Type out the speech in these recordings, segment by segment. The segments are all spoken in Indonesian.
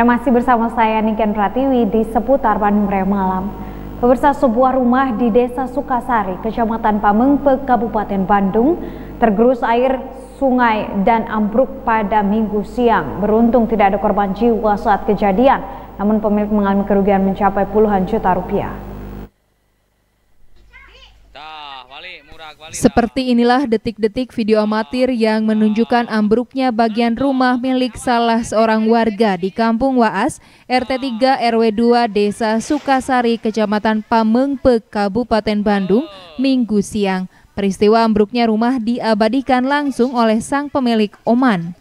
Masih bersama saya Niken Pratiwi di seputar Bandung Raya Malam. Pemirsa sebuah rumah di Desa Sukasari, Kecamatan Pamengpe, Kabupaten Bandung, tergerus air sungai dan ambruk pada minggu siang. Beruntung tidak ada korban jiwa saat kejadian, namun pemilik mengalami kerugian mencapai puluhan juta rupiah. Seperti inilah detik-detik video amatir yang menunjukkan ambruknya bagian rumah milik salah seorang warga di Kampung Waas, RT 3 RW 2 Desa Sukasari, Kecamatan Pamengpek, Kabupaten Bandung, Minggu siang. Peristiwa ambruknya rumah diabadikan langsung oleh sang pemilik Oman.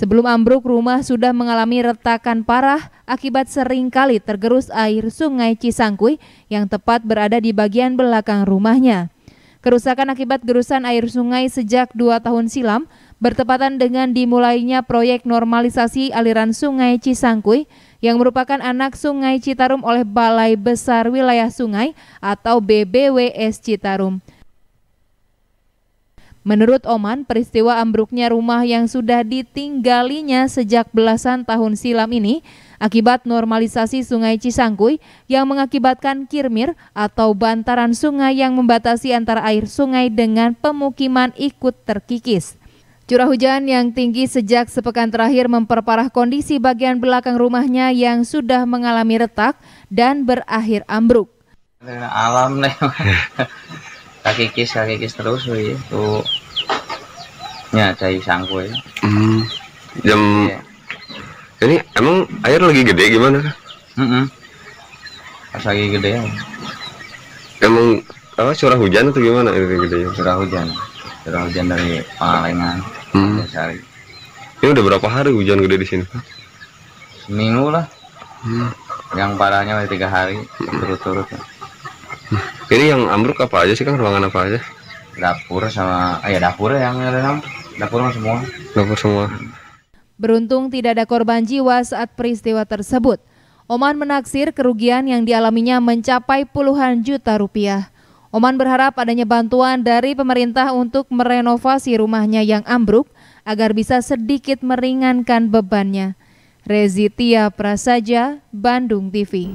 Sebelum ambruk, rumah sudah mengalami retakan parah akibat seringkali tergerus air sungai Cisangkui yang tepat berada di bagian belakang rumahnya. Kerusakan akibat gerusan air sungai sejak dua tahun silam bertepatan dengan dimulainya proyek normalisasi aliran sungai Cisangkui yang merupakan anak sungai Citarum oleh Balai Besar Wilayah Sungai atau BBWS Citarum. Menurut Oman, peristiwa ambruknya rumah yang sudah ditinggalinya sejak belasan tahun silam ini akibat normalisasi Sungai Cisangkui yang mengakibatkan kirmir atau bantaran sungai yang membatasi antara air sungai dengan pemukiman ikut terkikis. Curah hujan yang tinggi sejak sepekan terakhir memperparah kondisi bagian belakang rumahnya yang sudah mengalami retak dan berakhir ambruk. Alam nih. kaki kis kaki kis terus wih tuh nya cai sangku ya hmm. jam ya. ini emang air lagi gede gimana kak mm -mm. pas lagi gede ya emang apa curah hujan atau gimana itu gede ya? curah hujan curah hujan dari palengan hmm. Sari. ini udah berapa hari hujan gede di sini kak seminggu lah hmm. yang parahnya tiga hari hmm. turut-turut ya ini yang ambruk apa aja sih kang ruangan apa aja dapur sama eh ya dapur ya, yang ada dapur semua dapur semua beruntung tidak ada korban jiwa saat peristiwa tersebut Oman menaksir kerugian yang dialaminya mencapai puluhan juta rupiah Oman berharap adanya bantuan dari pemerintah untuk merenovasi rumahnya yang ambruk agar bisa sedikit meringankan bebannya. Rezitia Prasaja, Bandung TV.